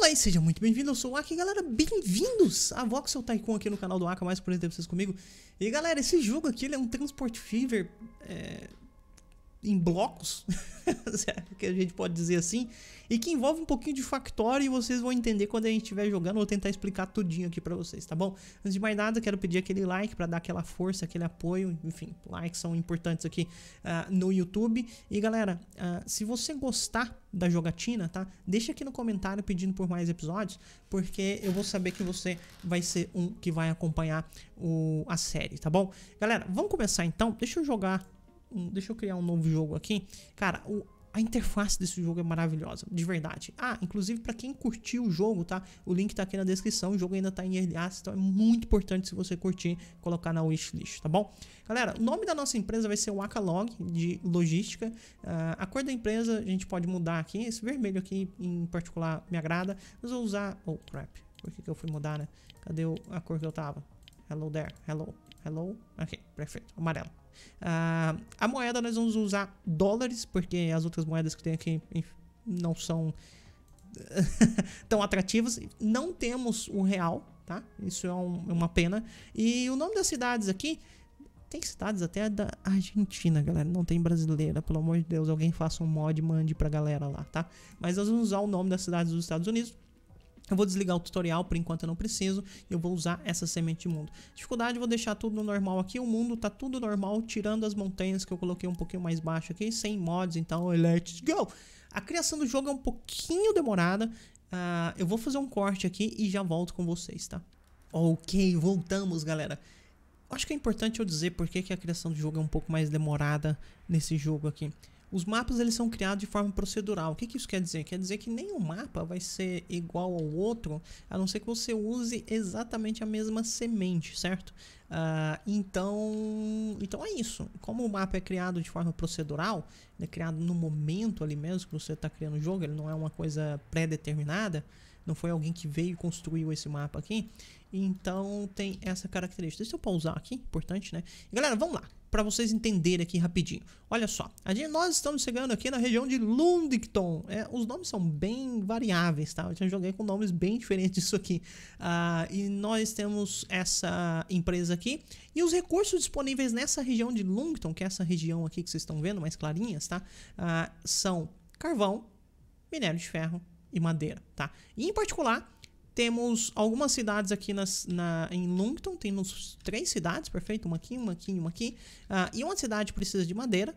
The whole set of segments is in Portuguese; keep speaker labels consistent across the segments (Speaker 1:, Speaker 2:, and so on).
Speaker 1: Olá e seja muito bem-vindo, eu sou o Aki, galera, bem-vindos a Voxel Tycoon aqui no canal do Aka, mais por exemplo vocês comigo. E galera, esse jogo aqui é um Transport Fever é, em blocos, é que a gente pode dizer assim, e que envolve um pouquinho de Factory e vocês vão entender quando a gente estiver jogando, vou tentar explicar tudinho aqui para vocês, tá bom? Antes de mais nada, quero pedir aquele like para dar aquela força, aquele apoio, enfim, likes são importantes aqui uh, no YouTube. E galera, uh, se você gostar da jogatina, tá? Deixa aqui no comentário pedindo por mais episódios, porque eu vou saber que você vai ser um que vai acompanhar o, a série, tá bom? Galera, vamos começar então, deixa eu jogar deixa eu criar um novo jogo aqui. Cara, o, a interface desse jogo é maravilhosa, de verdade. Ah, inclusive para quem curtiu o jogo, tá? O link tá aqui na descrição, o jogo ainda tá em early access, então é muito importante se você curtir, colocar na wishlist, tá bom? Galera, o nome da nossa empresa vai ser Acalog, de logística. Uh, a cor da empresa a gente pode mudar aqui, esse vermelho aqui em particular me agrada. Mas vou usar... Oh, crap. Por que, que eu fui mudar, né? Cadê o... a cor que eu tava? Hello there, hello, hello. Ok, perfeito, amarelo. Ah, a moeda nós vamos usar dólares, porque as outras moedas que tem aqui não são tão atrativas. Não temos o real, tá? Isso é um, é uma pena. E o nome das cidades aqui tem cidades até da Argentina, galera. Não tem brasileira, pelo amor de Deus. Alguém faça um mod e mande pra galera lá, tá? Mas nós vamos usar o nome das cidades dos Estados Unidos. Eu vou desligar o tutorial, por enquanto eu não preciso, eu vou usar essa semente de mundo. Dificuldade, vou deixar tudo no normal aqui, o mundo tá tudo normal, tirando as montanhas que eu coloquei um pouquinho mais baixo aqui, sem mods, então let's go! A criação do jogo é um pouquinho demorada, uh, eu vou fazer um corte aqui e já volto com vocês, tá? Ok, voltamos galera. Acho que é importante eu dizer por que a criação do jogo é um pouco mais demorada nesse jogo aqui. Os mapas eles são criados de forma procedural. O que, que isso quer dizer? Quer dizer que nenhum mapa vai ser igual ao outro, a não ser que você use exatamente a mesma semente, certo? Uh, então, então é isso. Como o mapa é criado de forma procedural, é criado no momento ali mesmo que você está criando o jogo, ele não é uma coisa pré-determinada, não foi alguém que veio e construiu esse mapa aqui. Então tem essa característica. Deixa eu pausar aqui, importante, né? galera, vamos lá para vocês entenderem aqui rapidinho. Olha só, a gente, nós estamos chegando aqui na região de Lundicton. É, os nomes são bem variáveis, tá? Eu já joguei com nomes bem diferentes disso aqui. Uh, e nós temos essa empresa aqui. E os recursos disponíveis nessa região de Lundicton, que é essa região aqui que vocês estão vendo, mais clarinhas, tá? Uh, são carvão, minério de ferro e madeira, tá? E em particular temos algumas cidades aqui nas, na, em Lungton, temos três cidades, perfeito? Uma aqui, uma aqui, uma aqui. Uh, e uma cidade precisa de madeira,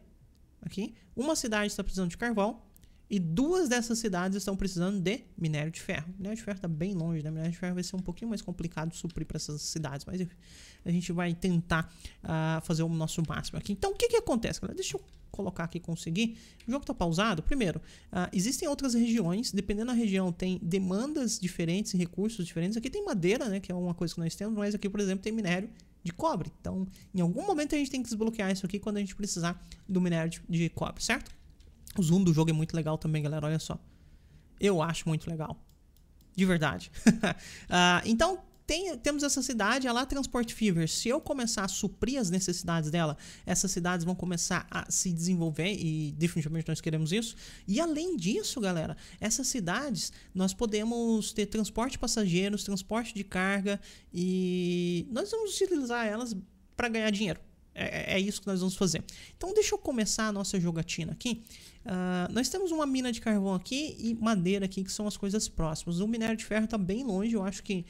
Speaker 1: aqui. Uma cidade está precisando de carvão. E duas dessas cidades estão precisando de minério de ferro. minério de ferro está bem longe, né? minério de ferro vai ser um pouquinho mais complicado suprir para essas cidades, mas a gente vai tentar uh, fazer o nosso máximo aqui. Então, o que, que acontece, galera? Deixa eu colocar aqui conseguir. O jogo está pausado. Primeiro, uh, existem outras regiões, dependendo da região, tem demandas diferentes, recursos diferentes. Aqui tem madeira, né, que é uma coisa que nós temos, mas aqui, por exemplo, tem minério de cobre. Então, em algum momento a gente tem que desbloquear isso aqui quando a gente precisar do minério de, de cobre, certo? O zoom do jogo é muito legal também, galera. Olha só. Eu acho muito legal. De verdade. uh, então, tem, temos essa cidade, ela é transport fever. Se eu começar a suprir as necessidades dela, essas cidades vão começar a se desenvolver e definitivamente nós queremos isso. E além disso, galera, essas cidades nós podemos ter transporte de passageiros, transporte de carga e nós vamos utilizar elas para ganhar dinheiro. É, é, é, isso que nós vamos fazer. Então, deixa eu começar a nossa jogatina aqui. Uh, nós temos uma mina de carvão aqui e madeira aqui, que são as coisas próximas. O minério de ferro está bem longe, eu acho que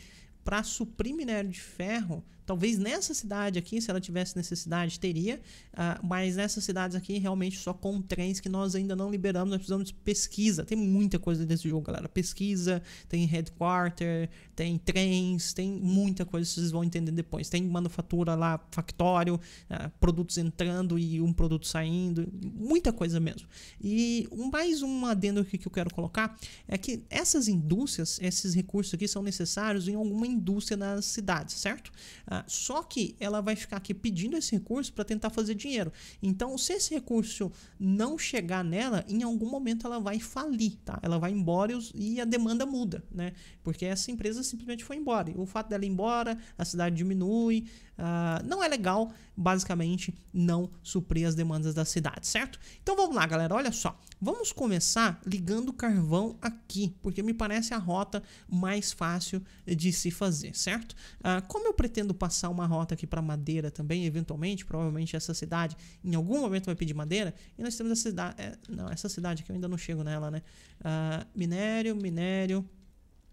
Speaker 1: para suprir minério de ferro, Talvez nessa cidade aqui, se ela tivesse necessidade, teria, uh, mas nessas cidades aqui, realmente só com trens que nós ainda não liberamos, nós precisamos de pesquisa. Tem muita coisa desse jogo, galera. Pesquisa, tem headquarter, tem trens, tem muita coisa, vocês vão entender depois. Tem manufatura lá, factório, uh, produtos entrando e um produto saindo, muita coisa mesmo. E mais um adendo aqui que eu quero colocar é que essas indústrias, esses recursos aqui são necessários em alguma indústria nas cidades, certo? Uh, ah, só que ela vai ficar aqui pedindo esse recurso para tentar fazer dinheiro. Então, se esse recurso não chegar nela, em algum momento ela vai falir, tá? Ela vai embora e, e a demanda muda, né? Porque essa empresa simplesmente foi embora. E o fato dela ir embora, a cidade diminui, ah, não é legal, basicamente, não suprir as demandas da cidade, certo? Então vamos lá, galera, olha só. Vamos começar ligando carvão aqui, porque me parece a rota mais fácil de se fazer, certo? Uh, como eu pretendo passar uma rota aqui para madeira também, eventualmente, provavelmente essa cidade em algum momento vai pedir madeira, e nós temos essa cidade. É, não, essa cidade aqui eu ainda não chego nela, né? Uh, minério, minério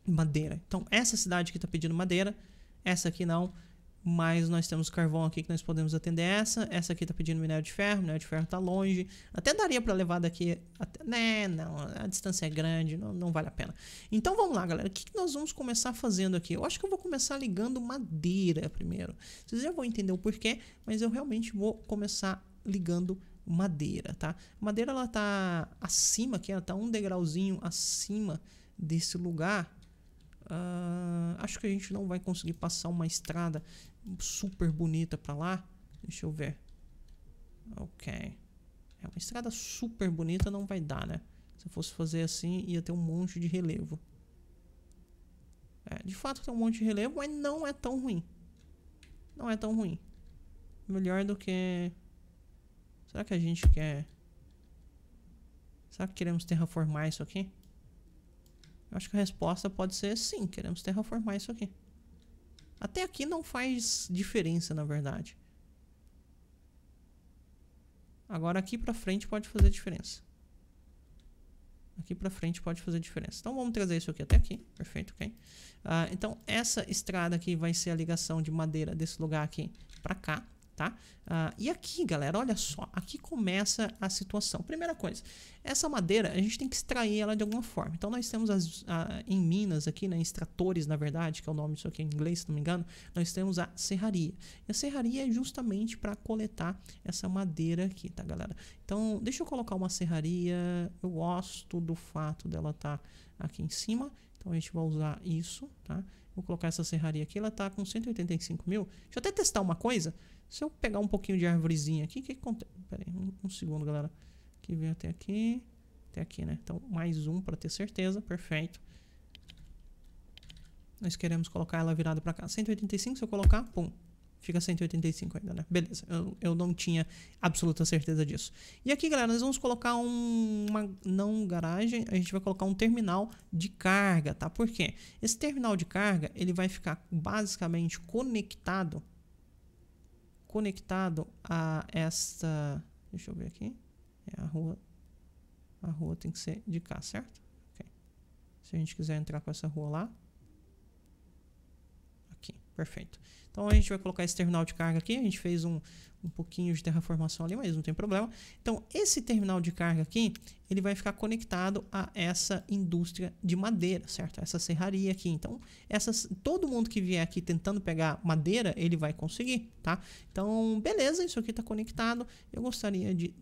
Speaker 1: madeira. Então, essa cidade que está pedindo madeira, essa aqui não, mas nós temos carvão aqui que nós podemos atender essa. Essa aqui tá pedindo minério de ferro, minério de ferro tá longe. Até daria para levar daqui, até, né, não, a distância é grande, não, não vale a pena. Então vamos lá, galera, o que, que nós vamos começar fazendo aqui? Eu acho que eu vou começar ligando madeira primeiro. Vocês já vão entender o porquê, mas eu realmente vou começar ligando madeira, tá? Madeira, ela tá acima aqui, ela tá um degrauzinho acima desse lugar, ah, acho que a gente não vai conseguir passar uma estrada super bonita para lá. Deixa eu ver. Ok. É uma estrada super bonita não vai dar, né? Se eu fosse fazer assim, ia ter um monte de relevo. É, de fato tem um monte de relevo, mas não é tão ruim. Não é tão ruim. Melhor do que... Será que a gente quer... Será que queremos terraformar isso aqui? Eu acho que a resposta pode ser sim, queremos terraformar isso aqui. Até aqui não faz diferença, na verdade. Agora aqui para frente pode fazer diferença. Aqui para frente pode fazer diferença. Então vamos trazer isso aqui até aqui. Perfeito, ok. Uh, então essa estrada aqui vai ser a ligação de madeira desse lugar aqui para cá tá? Ah, e aqui, galera, olha só, aqui começa a situação. Primeira coisa, essa madeira a gente tem que extrair ela de alguma forma. Então nós temos as, a, em Minas aqui, né, em extratores, na verdade, que é o nome disso aqui em inglês, se não me engano, nós temos a serraria. E a serraria é justamente para coletar essa madeira aqui, tá, galera? Então, deixa eu colocar uma serraria. Eu gosto do fato dela estar tá aqui em cima. Então a gente vai usar isso, tá? Vou colocar essa serraria aqui, ela tá com 185 mil. Deixa eu até testar uma coisa. Se eu pegar um pouquinho de árvorezinha aqui, o que, acontece? Pera aí, um, um, segundo, galera. Que vem até aqui. Até aqui, né? Então, mais um para ter certeza. Perfeito. Nós queremos colocar ela virada para cá. 185, se eu colocar, pum. Fica 185 ainda, né? Beleza, eu, eu não tinha absoluta certeza disso. E aqui, galera, nós vamos colocar um, uma, não garagem, a gente vai colocar um terminal de carga, tá? Por quê? Esse terminal de carga, ele vai ficar basicamente conectado conectado a esta. Deixa eu ver aqui. É a rua. A rua tem que ser de cá, certo? Okay. Se a gente quiser entrar com essa rua lá, Perfeito. Então a gente vai colocar esse terminal de carga aqui. A gente fez um, um pouquinho de terraformação ali, mas não tem problema. Então esse terminal de carga aqui, ele vai ficar conectado a essa indústria de madeira, certo? Essa serraria aqui. Então essas, todo mundo que vier aqui tentando pegar madeira, ele vai conseguir, tá? Então beleza, isso aqui está conectado. Eu gostaria de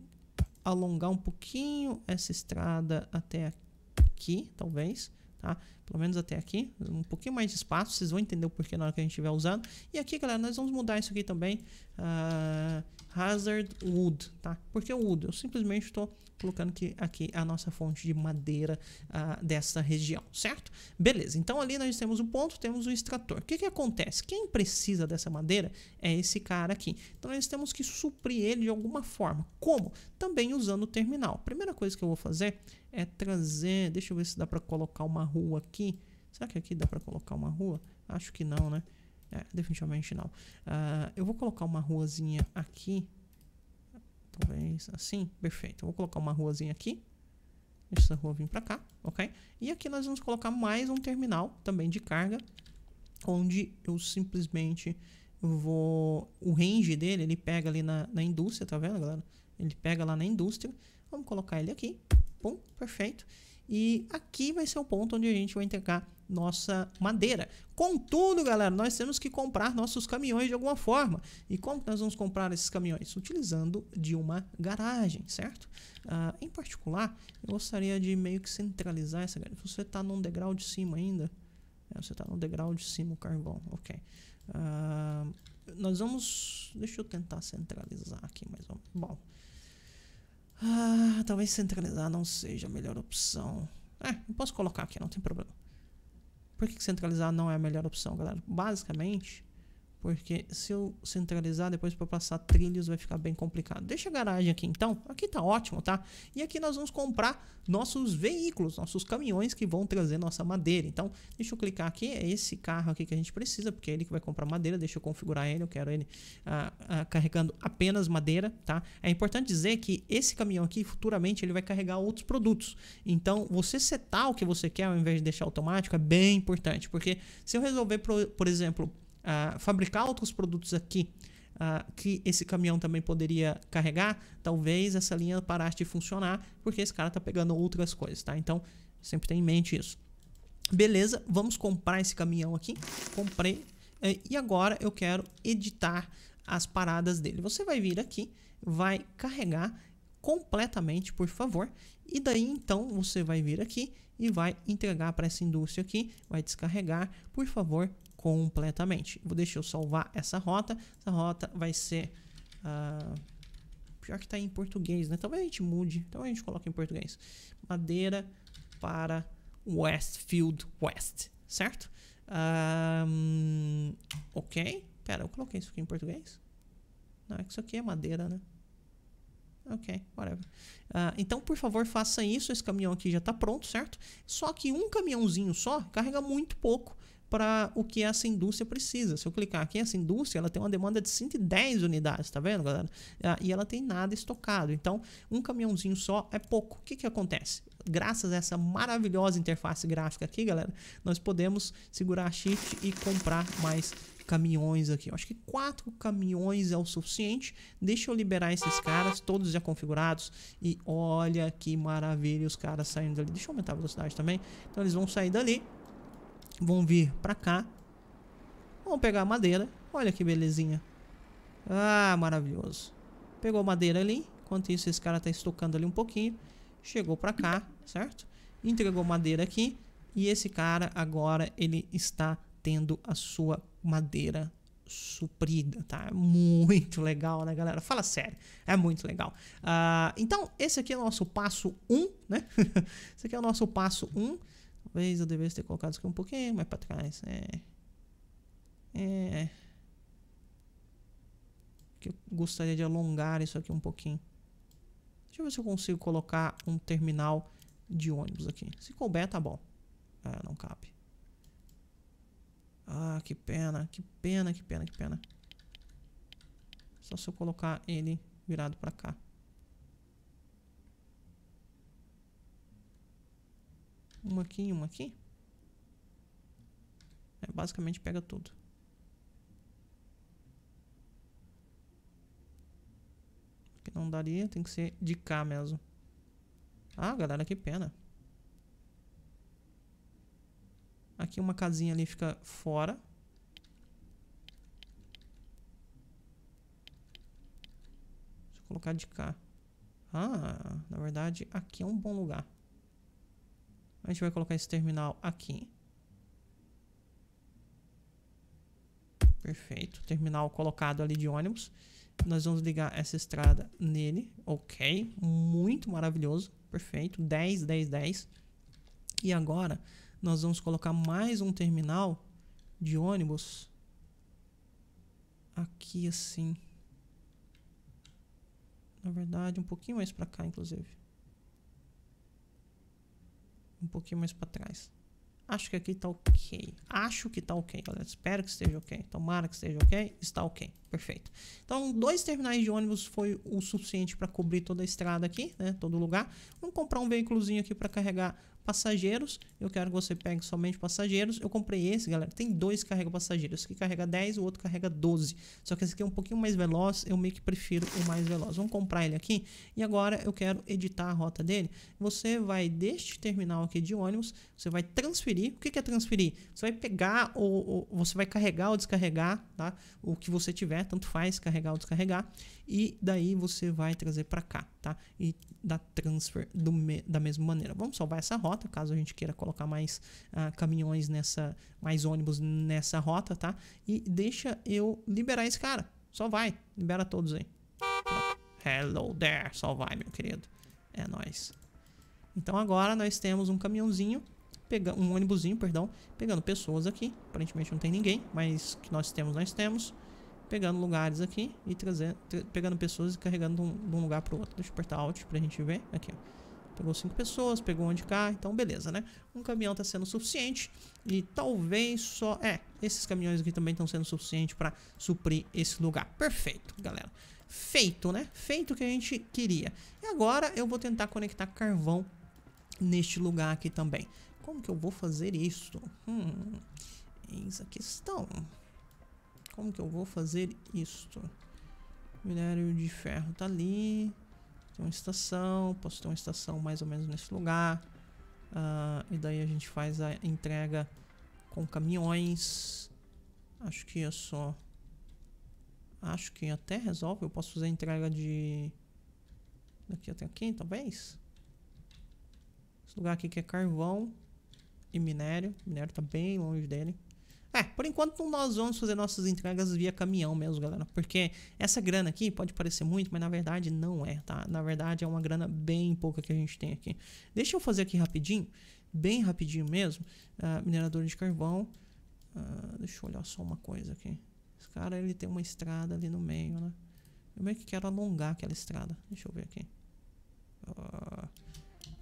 Speaker 1: alongar um pouquinho essa estrada até aqui, talvez. Tá? Pelo menos até aqui, um pouquinho mais de espaço, vocês vão entender o porquê na hora que a gente estiver usando. E aqui, galera, nós vamos mudar isso aqui também, uh, ah, Hazard Wood, tá? Por que Wood? Eu simplesmente estou colocando que aqui a nossa fonte de madeira ah, dessa região, certo? Beleza, então ali nós temos o ponto, temos o extrator. O que, que acontece? Quem precisa dessa madeira é esse cara aqui. Então nós temos que suprir ele de alguma forma. Como? Também usando o terminal. primeira coisa que eu vou fazer é trazer, deixa eu ver se dá para colocar uma rua aqui. Será que aqui dá para colocar uma rua? Acho que não, né? É, definitivamente não. Uh, eu vou colocar uma ruazinha aqui talvez assim, perfeito. vou colocar uma ruazinha aqui, essa rua vir para cá, ok? E aqui nós vamos colocar mais um terminal também de carga, onde eu simplesmente vou... O range dele, ele pega ali na, na indústria, tá vendo, galera? Ele pega lá na indústria. Vamos colocar ele aqui. Pum, perfeito. E aqui vai ser o ponto onde a gente vai entregar nossa madeira. Contudo, galera, nós temos que comprar nossos caminhões de alguma forma. E como nós vamos comprar esses caminhões? Utilizando de uma garagem, certo? Ah, em particular, eu gostaria de meio que centralizar essa garagem. Você está num degrau de cima ainda? É, você está no degrau de cima o carvão, ok. Ah, nós vamos... Deixa eu tentar centralizar aqui mais ou menos. Bom... Ah, talvez centralizar não seja a melhor opção. É, eu posso colocar aqui, não tem problema. Por que centralizar não é a melhor opção, galera? Basicamente, porque se eu centralizar depois para passar trilhos vai ficar bem complicado. Deixa a garagem aqui então. Aqui tá ótimo, tá? E aqui nós vamos comprar nossos veículos, nossos caminhões que vão trazer nossa madeira. Então, deixa eu clicar aqui. É esse carro aqui que a gente precisa, porque é ele que vai comprar madeira. Deixa eu configurar ele. Eu quero ele ah, ah, carregando apenas madeira, tá? É importante dizer que esse caminhão aqui, futuramente, ele vai carregar outros produtos. Então, você setar o que você quer ao invés de deixar automático é bem importante. Porque se eu resolver, por, por exemplo uh, fabricar outros produtos aqui uh, que esse caminhão também poderia carregar, talvez essa linha parasse de funcionar porque esse cara está pegando outras coisas, tá? Então, sempre tem em mente isso. Beleza, vamos comprar esse caminhão aqui. Comprei. Eh, e agora eu quero editar as paradas dele. Você vai vir aqui, vai carregar completamente, por favor. E daí então você vai vir aqui e vai entregar para essa indústria aqui, vai descarregar, por favor, completamente. Vou deixar eu salvar essa rota. Essa rota vai ser... Uh, pior que está em português, né? Talvez a gente mude. Talvez a gente coloque em português. Madeira para Westfield West, certo? Um, ah, ok. Pera, eu coloquei isso aqui em português? Não, é que isso aqui é madeira, né? Ok, whatever. Uh, então, por favor, faça isso. Esse caminhão aqui já está pronto, certo? Só que um caminhãozinho só carrega muito pouco para o que essa indústria precisa. Se eu clicar aqui, essa indústria ela tem uma demanda de 110 unidades, tá vendo, galera? Ah, e ela tem nada estocado. Então, um caminhãozinho só é pouco. O que, que acontece? Graças a essa maravilhosa interface gráfica aqui, galera, nós podemos segurar shift e comprar mais caminhões aqui. Eu acho que quatro caminhões é o suficiente. Deixa eu liberar esses caras, todos já configurados. E olha que maravilha os caras saindo dali. Deixa eu aumentar a velocidade também. Então eles vão sair dali vão vir pra cá. Vão pegar madeira. Olha que belezinha. Ah, maravilhoso. Pegou madeira ali. Enquanto isso, esse cara tá estocando ali um pouquinho. Chegou pra cá, certo? Entregou madeira aqui. E esse cara agora, ele está tendo a sua madeira suprida, tá? É muito legal, né, galera? Fala sério, é muito legal. Uh, então, esse aqui é o nosso passo 1, um, né? esse aqui é o nosso passo 1. Um. Talvez eu devesse ter colocado isso aqui um pouquinho mais para trás. É. É. Que eu gostaria de alongar isso aqui um pouquinho. Deixa eu ver se eu consigo colocar um terminal de ônibus aqui. Se couber, tá bom. Ah, não cabe. Ah, que pena, que pena, que pena, que pena. Só se eu colocar ele virado para cá. Uma aqui e uma aqui. É, basicamente pega tudo. Aqui não daria, tem que ser de cá mesmo. Ah, galera, que pena. Aqui uma casinha ali fica fora. Deixa eu colocar de cá. Ah, na verdade, aqui é um bom lugar. A gente vai colocar esse terminal aqui. Perfeito. Terminal colocado ali de ônibus. Nós vamos ligar essa estrada nele. Ok. Muito maravilhoso. Perfeito. 10, 10, 10. E agora nós vamos colocar mais um terminal de ônibus aqui assim. Na verdade, um pouquinho mais para cá, inclusive um pouquinho mais para trás. Acho que aqui está ok. Acho que está ok, galera. Espero que esteja ok. Tomara que esteja ok. Está ok. Perfeito. Então, dois terminais de ônibus foi o suficiente para cobrir toda a estrada aqui, né? Todo lugar. Vamos comprar um veículozinho aqui para carregar passageiros. Eu quero que você pegue somente passageiros. Eu comprei esse, galera. Tem dois carrega passageiros. Esse aqui carrega 10, o outro carrega 12. Só que esse aqui é um pouquinho mais veloz. Eu meio que prefiro o mais veloz. Vamos comprar ele aqui. E agora eu quero editar a rota dele. Você vai deste terminal aqui de ônibus. Você vai transferir. O que é transferir? Você vai pegar ou, ou você vai carregar ou descarregar, tá? O que você tiver, tanto faz carregar ou descarregar. E daí você vai trazer para cá, tá? E da transfer do me, da mesma maneira. Vamos salvar essa rota, caso a gente queira colocar mais ah, caminhões nessa, mais ônibus nessa rota, tá? E deixa eu liberar esse cara. Só vai, libera todos aí. Hello there, só vai, meu querido. É nóis. Então agora nós temos um caminhãozinho, pegando um ônibusinho, perdão, pegando pessoas aqui. Aparentemente não tem ninguém, mas que nós temos, nós temos pegando lugares aqui e trazendo, pegando pessoas e carregando de um, lugar para o outro. Deixa eu apertar Alt para a gente ver. Aqui, ó. Pegou cinco pessoas, pegou um de cá, então beleza, né? Um caminhão está sendo suficiente e talvez só... É, esses caminhões aqui também estão sendo suficiente para suprir esse lugar. Perfeito, galera. Feito, né? Feito o que a gente queria. E agora eu vou tentar conectar carvão neste lugar aqui também. Como que eu vou fazer isso? Hum, eis a questão. Como que eu vou fazer isto? Minério de ferro tá ali. Tem uma estação. Posso ter uma estação mais ou menos nesse lugar. Uh, e daí a gente faz a entrega com caminhões. Acho que é só. Acho que até resolve. Eu posso fazer a entrega de. Daqui até aqui, talvez. Esse lugar aqui que é carvão e minério. O minério tá bem longe dele. É, por enquanto nós vamos fazer nossas entregas via caminhão mesmo, galera. Porque essa grana aqui pode parecer muito, mas na verdade não é, tá? Na verdade é uma grana bem pouca que a gente tem aqui. Deixa eu fazer aqui rapidinho, bem rapidinho mesmo. Uh, minerador de carvão. Uh, deixa eu olhar só uma coisa aqui. Esse cara, ele tem uma estrada ali no meio, né? Eu meio que quero alongar aquela estrada. Deixa eu ver aqui. Uh,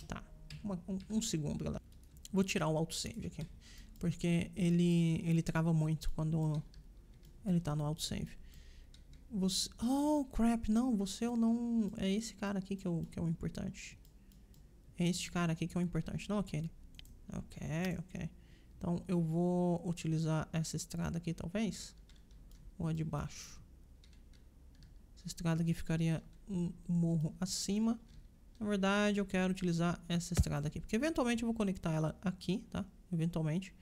Speaker 1: tá. Uma, um, um segundo, galera. Vou tirar o autosave aqui. Porque ele, ele trava muito quando ele tá no autosave. Você... Oh, crap, não, você ou não... É esse cara aqui que é o, que é o importante. É este cara aqui que é o importante, não aquele. Ok, ok. Então eu vou utilizar essa estrada aqui, talvez. Ou a de baixo. Essa estrada aqui ficaria um morro acima. Na verdade, eu quero utilizar essa estrada aqui. Porque eventualmente eu vou conectar ela aqui, tá? Eventualmente.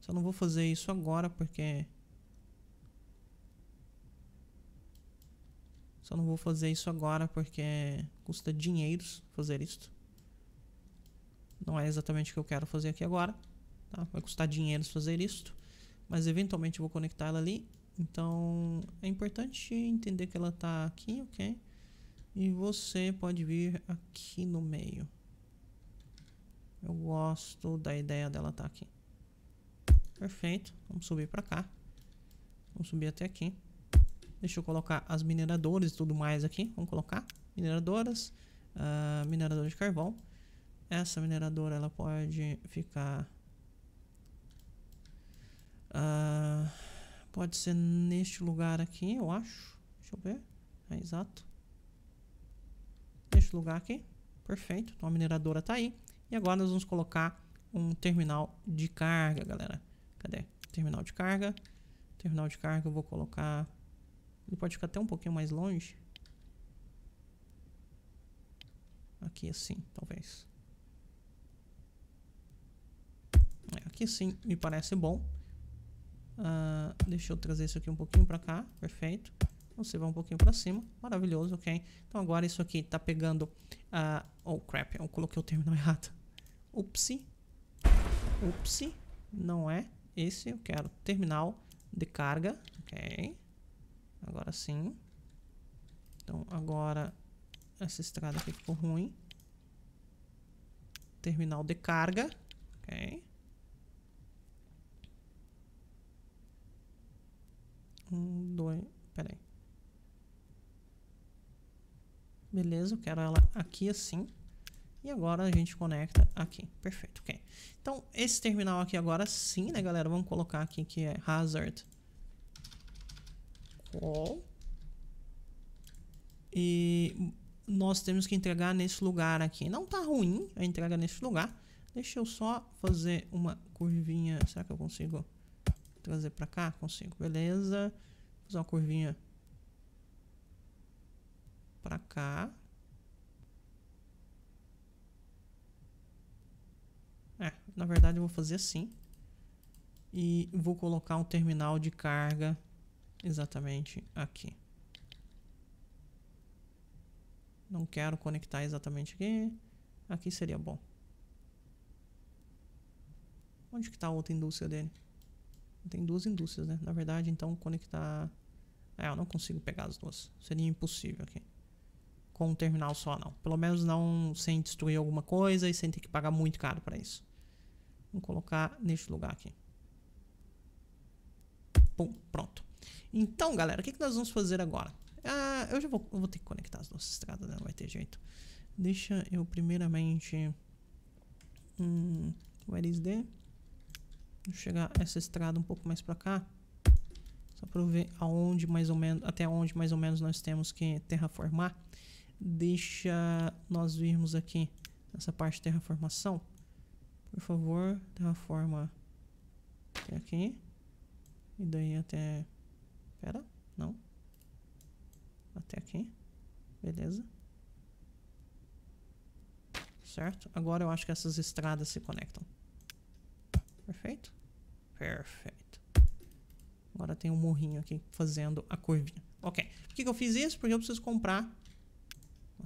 Speaker 1: Só não vou fazer isso agora porque... Só não vou fazer isso agora porque custa dinheiro fazer isso. Não é exatamente o que eu quero fazer aqui agora. Tá? Vai custar dinheiro fazer isso. Mas eventualmente eu vou conectar ela ali. Então é importante entender que ela está aqui, ok? E você pode vir aqui no meio. Eu gosto da ideia dela estar tá aqui. Perfeito. Vamos subir para cá. Vamos subir até aqui. Deixa eu colocar as mineradoras e tudo mais aqui. Vamos colocar mineradoras. Uh, ah, minerador de carvão. Essa mineradora ela pode ficar... Uh, pode ser neste lugar aqui, eu acho. Deixa eu ver. É exato. Neste lugar aqui. Perfeito. Então a mineradora está aí. E agora nós vamos colocar um terminal de carga, galera. Cadê? Terminal de carga. Terminal de carga eu vou colocar... Ele pode ficar até um pouquinho mais longe. Aqui assim, talvez. É, aqui sim, me parece bom. Uh, deixa eu trazer isso aqui um pouquinho para cá, perfeito. Você vai um pouquinho para cima, maravilhoso, ok? Então agora isso aqui tá pegando... Uh, oh, crap, eu coloquei o terminal errado. Upsi. Upsi, não é esse eu quero terminal de carga, ok? Agora sim. Então agora essa estrada aqui ficou ruim. Terminal de carga, ok? Um, dois, peraí. Beleza, eu quero ela aqui assim. E agora a gente conecta aqui. Perfeito, ok. Então, esse terminal aqui agora sim, né, galera? Vamos colocar aqui que é hazard call. E nós temos que entregar nesse lugar aqui. Não tá ruim a entrega nesse lugar. Deixa eu só fazer uma curvinha. Será que eu consigo trazer para cá? Consigo, beleza. Vou fazer uma curvinha para cá. Na verdade, eu vou fazer assim. E vou colocar um terminal de carga exatamente aqui. Não quero conectar exatamente aqui. Aqui seria bom. Onde que está a outra indústria dele? Tem duas indústrias, né? Na verdade, então, conectar... É, eu não consigo pegar as duas. Seria impossível aqui. Com um terminal só, não. Pelo menos não sem destruir alguma coisa e sem ter que pagar muito caro para isso. Vou colocar neste lugar aqui. Pum, pronto. Então, galera, o que, que nós vamos fazer agora? Ah, eu já vou, eu vou ter que conectar as nossas estradas, né? Não vai ter jeito. Deixa eu primeiramente... Hum, where is the... Vou chegar essa estrada um pouco mais pra cá. Só pra eu ver aonde mais ou menos, até onde mais ou menos nós temos que terraformar. Deixa nós virmos aqui nessa parte de terraformação. Por favor, terraforma até aqui. E daí até... Pera, não. Até aqui. Beleza. Certo? Agora eu acho que essas estradas se conectam. Perfeito? Perfeito. Agora tem um morrinho aqui fazendo a curvinha. Ok. Por que, que eu fiz isso? Porque eu preciso comprar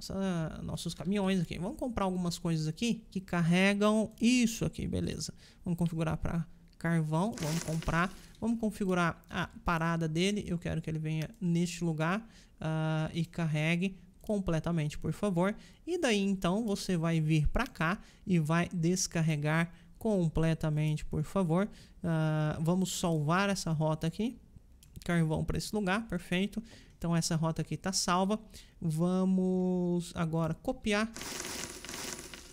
Speaker 1: nossa, nossos caminhões aqui. Vamos comprar algumas coisas aqui que carregam isso aqui, beleza. Vamos configurar para carvão, vamos comprar. Vamos configurar a parada dele. Eu quero que ele venha neste lugar uh, e carregue completamente, por favor. E daí então você vai vir para cá e vai descarregar completamente, por favor. Uh, vamos salvar essa rota aqui. Carvão para esse lugar, perfeito. Então essa rota aqui está salva. Vamos agora copiar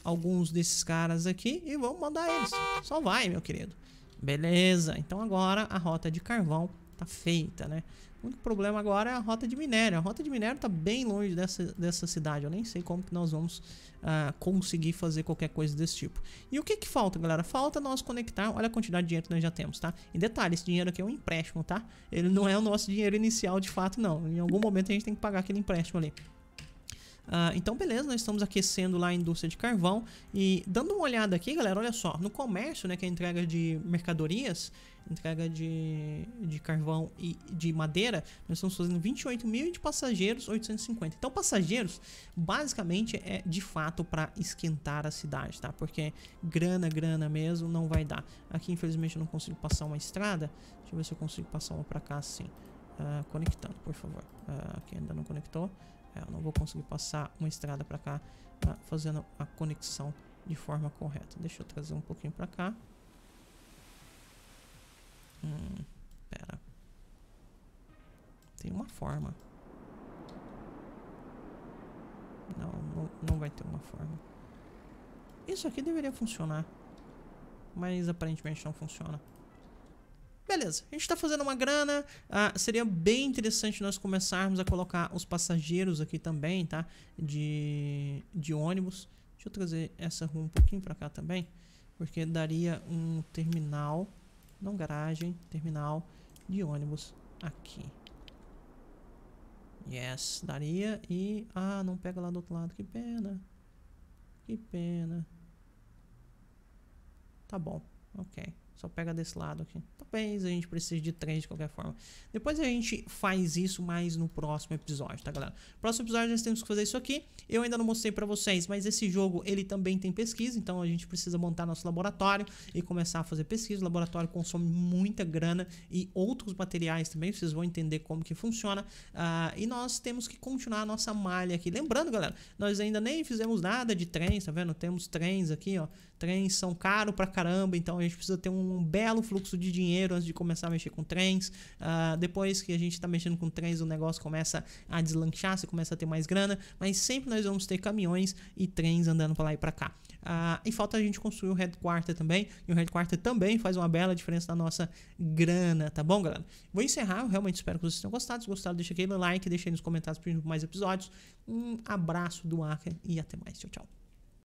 Speaker 1: alguns desses caras aqui e vamos mandar eles. Só vai, meu querido. Beleza, então agora a rota de carvão tá feita, né? O único problema agora é a rota de minério. A rota de minério tá bem longe dessa, dessa cidade. Eu nem sei como que nós vamos uh, conseguir fazer qualquer coisa desse tipo. E o que que falta, galera? Falta nós conectar... Olha a quantidade de dinheiro que nós já temos, tá? E detalhe, esse dinheiro aqui é um empréstimo, tá? Ele não é o nosso dinheiro inicial, de fato, não. Em algum momento a gente tem que pagar aquele empréstimo ali. Uh, então, beleza, nós estamos aquecendo lá a indústria de carvão. E dando uma olhada aqui, galera, olha só, no comércio, né, que é a entrega de mercadorias, entrega de, de carvão e de madeira, nós estamos fazendo 28 mil e de passageiros 850. Então, passageiros, basicamente, é de fato para esquentar a cidade, tá? Porque grana, grana mesmo, não vai dar. Aqui, infelizmente, eu não consigo passar uma estrada. Deixa eu ver se eu consigo passar uma para cá, assim Uh, conectando, por favor. Uh, ah, aqui ainda não conectou. É, eu não vou conseguir passar uma estrada para cá tá? fazendo a conexão de forma correta. Deixa eu trazer um pouquinho para cá. Hum, pera. Tem uma forma. Não, não, não vai ter uma forma. Isso aqui deveria funcionar. Mas aparentemente não funciona beleza, a gente está fazendo uma grana, ah, seria bem interessante nós começarmos a colocar os passageiros aqui também, tá? De, de ônibus. Deixa eu trazer essa rua um pouquinho para cá também, porque daria um terminal, não garagem, terminal de ônibus aqui. Yes, daria e... Ah, não pega lá do outro lado, que pena. Que pena. Tá bom, ok. Só pega desse lado aqui. Talvez a gente precise de três de qualquer forma. Depois a gente faz isso mais no próximo episódio, tá galera? Próximo episódio nós temos que fazer isso aqui. Eu ainda não mostrei pra vocês, mas esse jogo ele também tem pesquisa. Então a gente precisa montar nosso laboratório e começar a fazer pesquisa. O laboratório consome muita grana e outros materiais também. Vocês vão entender como que funciona. Uh, e nós temos que continuar a nossa malha aqui. Lembrando, galera, nós ainda nem fizemos nada de trens, tá vendo? Temos trens aqui, ó. Trens são caros pra caramba, então a gente precisa ter um belo fluxo de dinheiro antes de começar a mexer com trens. Uh, depois que a gente está mexendo com trens, o negócio começa a deslanchar, você começa a ter mais grana, mas sempre nós vamos ter caminhões e trens andando para lá e para cá. Uh, e falta a gente construir o headquarter também, e o headquarter também faz uma bela diferença na nossa grana, tá bom, galera? Vou encerrar, eu realmente espero que vocês tenham gostado. Se gostaram, deixa aquele like, deixa aí nos comentários pedindo mais episódios. Um abraço do Arca e até mais. Tchau, tchau.